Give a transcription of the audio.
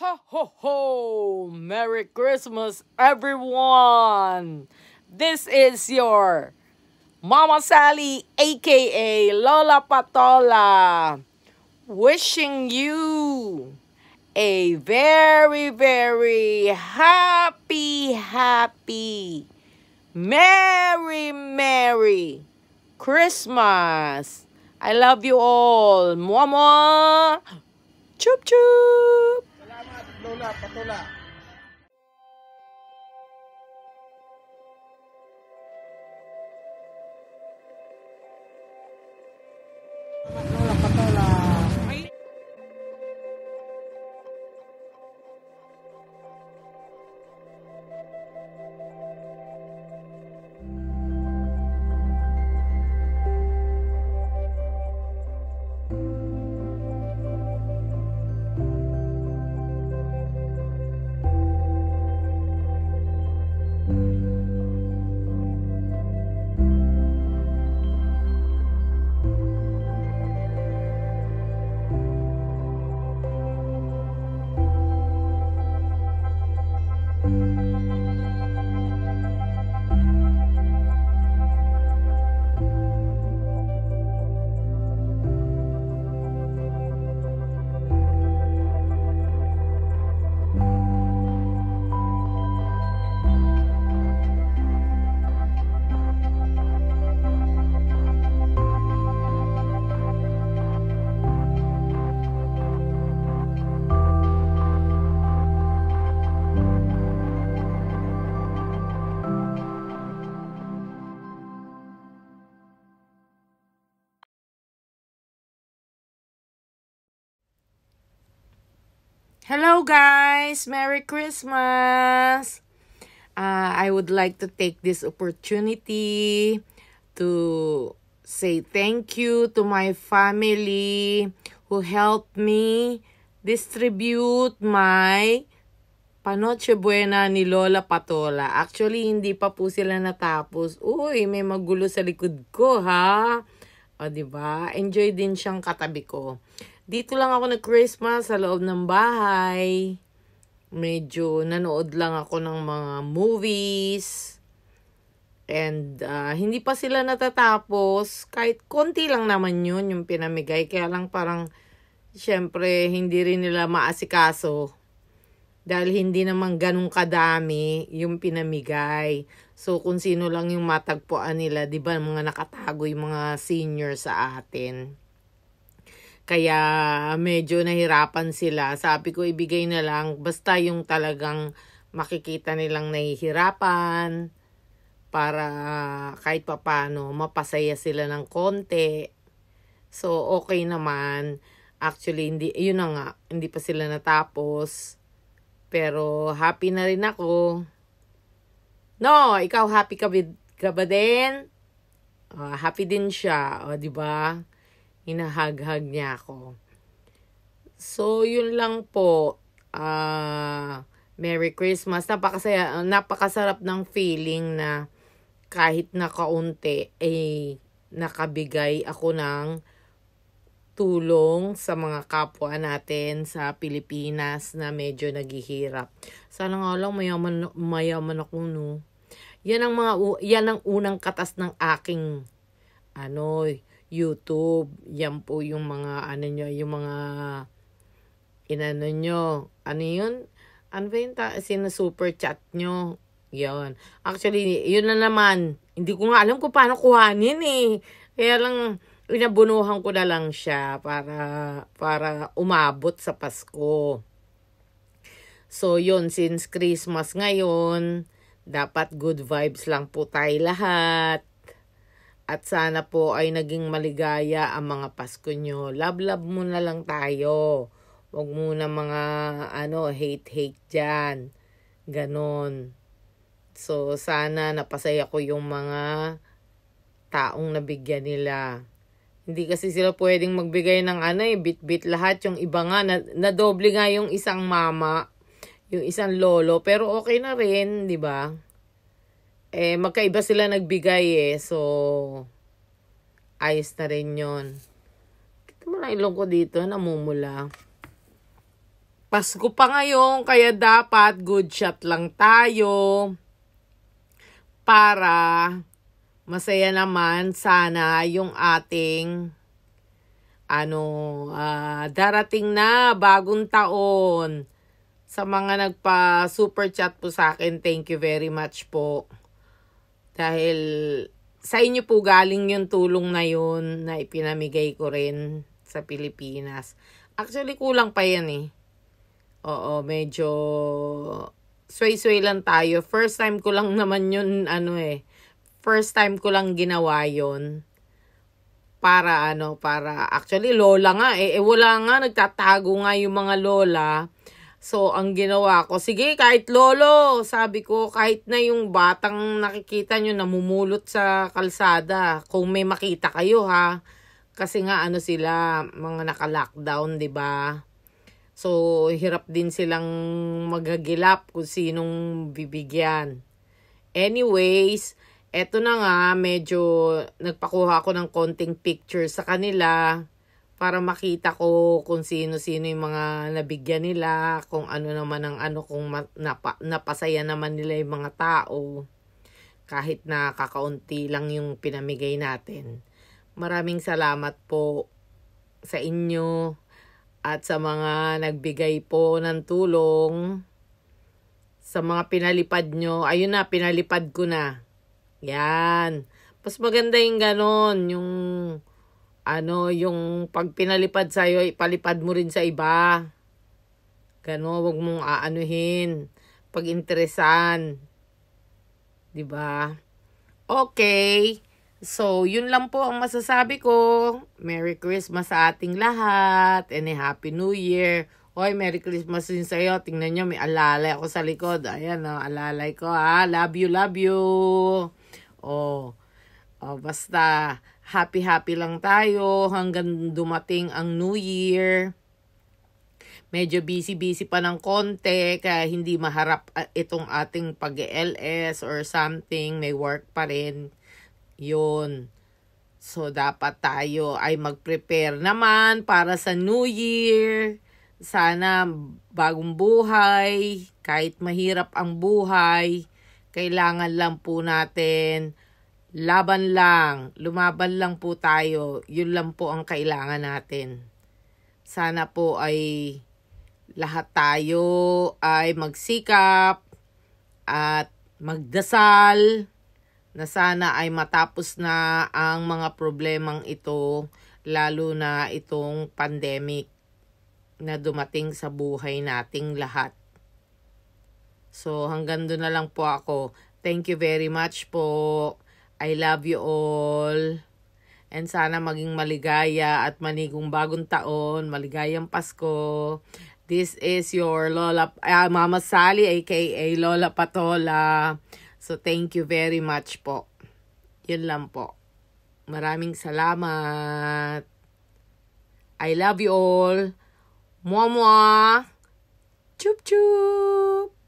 Ho ho ho! Merry Christmas, everyone! This is your Mama Sally, aka Lola Patola, wishing you a very, very happy, happy, merry, merry Christmas! I love you all! Mwah mwah! Chup chup! lola patula Hello guys! Merry Christmas! Uh, I would like to take this opportunity to say thank you to my family who helped me distribute my Panoche Buena ni Lola Patola. Actually, hindi pa po sila natapos. Uy, may magulo sa likod ko ha. O, diba? Enjoy din siyang katabi ko. Dito lang ako nag-Christmas sa loob ng bahay. Medyo nanood lang ako ng mga movies. And uh, hindi pa sila natatapos. Kahit konti lang naman yun yung pinamigay. Kaya lang parang, syempre, hindi rin nila maasikaso. Dahil hindi naman ganun kadami yung pinamigay. So, kung sino lang yung matagpuan nila, di ba, mga nakatago yung mga senior sa atin. Kaya medyo nahirapan sila. Sabi ko ibigay na lang basta yung talagang makikita nilang nahihirapan para kahit papano mapasaya sila ng konti. So okay naman. Actually hindi yun na nga, hindi pa sila natapos. Pero happy na rin ako. No, ikaw happy ka, ka ba din? Uh, happy din siya, di ba? hinahaghag niya ako. So, yun lang po. Uh, Merry Christmas. Napakasaya, napakasarap ng feeling na kahit na kaunti, eh, nakabigay ako ng tulong sa mga kapwa natin sa Pilipinas na medyo naghihirap. Sana nga lang mayaman, mayaman ako, no? Yan ang, mga, yan ang unang katas ng aking, ano, YouTube. Yan po yung mga ano nyo, yung mga inano nyo. Ano yun? Ano ba yung ta- super chat nyo? Yun. Actually, yun na naman. Hindi ko nga alam kung paano kuhanin eh. Kaya lang, inabunuhan ko na lang siya para, para umabot sa Pasko. So, yun, since Christmas ngayon, dapat good vibes lang po tayo lahat. At sana po ay naging maligaya ang mga Pasko nyo. Love-love muna lang tayo. Huwag muna mga ano, hate-hate dyan. Ganon. So, sana napasaya ko yung mga taong nabigyan nila. Hindi kasi sila pwedeng magbigay ng ano eh, bit-bit lahat. Yung iba nga, na, nadoble nga yung isang mama, yung isang lolo. Pero okay na rin, di ba? Eh, magkaiba sila nagbigay eh. So, ayos na rin yon. Kita mo na ilong ko dito, namumula. Pasko pa ngayon, kaya dapat good shot lang tayo para masaya naman sana yung ating ano uh, darating na bagong taon sa mga nagpa super chat po sa akin thank you very much po dahil sa inyo po galing yung tulong na yun na ipinamigay ko rin sa Pilipinas. Actually, kulang pa yan eh. Oo, medyo sway-sway lang tayo. First time ko lang naman yun, ano eh. First time ko lang ginawa yun. Para ano, para, actually, lola nga eh. eh wala nga, nagtatago nga yung mga lola So, ang ginawa ko, sige, kahit lolo, sabi ko, kahit na yung batang nakikita nyo namumulot sa kalsada, kung may makita kayo ha, kasi nga ano sila, mga naka-lockdown, ba diba? So, hirap din silang magagilap kung sinong bibigyan. Anyways, eto na nga, medyo nagpakuha ako ng konting picture sa kanila para makita ko kung sino-sino yung mga nabigyan nila, kung ano naman ang ano, kung napa, napasaya naman nila yung mga tao. Kahit na kakaunti lang yung pinamigay natin. Maraming salamat po sa inyo at sa mga nagbigay po ng tulong. Sa mga pinalipad nyo. Ayun na, pinalipad ko na. Yan. Mas maganda yung ganon, yung ano, yung pag pinalipad sa'yo, ipalipad mo rin sa iba. Gano, wag mong aanuhin. Pag-interesan. ba diba? Okay. So, yun lang po ang masasabi ko. Merry Christmas sa ating lahat. And a Happy New Year. Hoy, Merry Christmas din sa'yo. Tingnan nyo, may alalay ako sa likod. Ayan, oh, alalay ko, ha. Ah. Love you, love you. Oh, oh basta happy-happy lang tayo hanggang dumating ang New Year. Medyo busy-busy pa ng konti kaya hindi maharap ah, itong ating pag-LS or something. May work pa rin. Yun. So, dapat tayo ay mag-prepare naman para sa New Year. Sana bagong buhay, kahit mahirap ang buhay, kailangan lang po natin Laban lang, lumaban lang po tayo. Yun lang po ang kailangan natin. Sana po ay lahat tayo ay magsikap at magdasal na sana ay matapos na ang mga problemang ito lalo na itong pandemic na dumating sa buhay nating lahat. So hanggang doon na lang po ako. Thank you very much po. I love you all. And sana maging maligaya at manigong bagong taon, maligayang Pasko. This is your Lola, uh, Mama Sally aka Lola Patola. So thank you very much po. Yun lang po. Maraming salamat. I love you all. Mua mua. Chup chup.